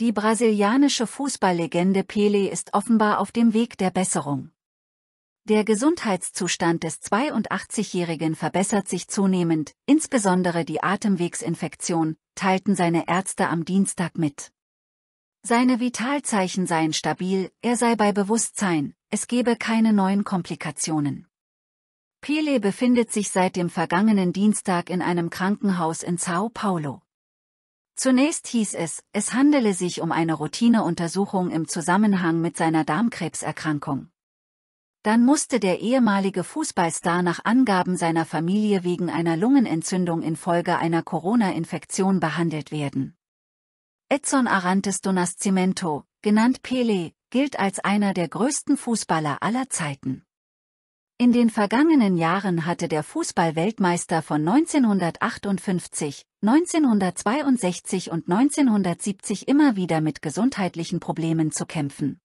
Die brasilianische Fußballlegende Pele ist offenbar auf dem Weg der Besserung. Der Gesundheitszustand des 82-Jährigen verbessert sich zunehmend, insbesondere die Atemwegsinfektion, teilten seine Ärzte am Dienstag mit. Seine Vitalzeichen seien stabil, er sei bei Bewusstsein, es gebe keine neuen Komplikationen. Pele befindet sich seit dem vergangenen Dienstag in einem Krankenhaus in São Paulo. Zunächst hieß es, es handele sich um eine Routineuntersuchung im Zusammenhang mit seiner Darmkrebserkrankung. Dann musste der ehemalige Fußballstar nach Angaben seiner Familie wegen einer Lungenentzündung infolge einer Corona-Infektion behandelt werden. Edson Arantes do Nascimento, genannt Pele, gilt als einer der größten Fußballer aller Zeiten. In den vergangenen Jahren hatte der Fußballweltmeister von 1958, 1962 und 1970 immer wieder mit gesundheitlichen Problemen zu kämpfen.